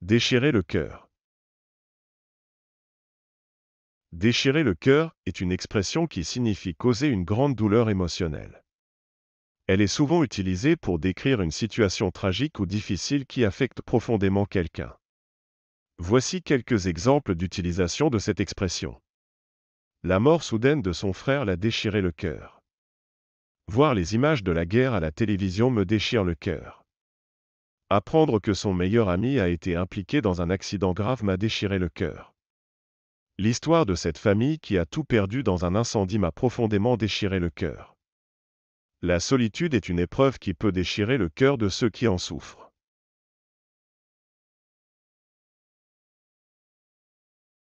Déchirer le cœur. Déchirer le cœur est une expression qui signifie causer une grande douleur émotionnelle. Elle est souvent utilisée pour décrire une situation tragique ou difficile qui affecte profondément quelqu'un. Voici quelques exemples d'utilisation de cette expression. La mort soudaine de son frère l'a déchiré le cœur. Voir les images de la guerre à la télévision me déchire le cœur. Apprendre que son meilleur ami a été impliqué dans un accident grave m'a déchiré le cœur. L'histoire de cette famille qui a tout perdu dans un incendie m'a profondément déchiré le cœur. La solitude est une épreuve qui peut déchirer le cœur de ceux qui en souffrent.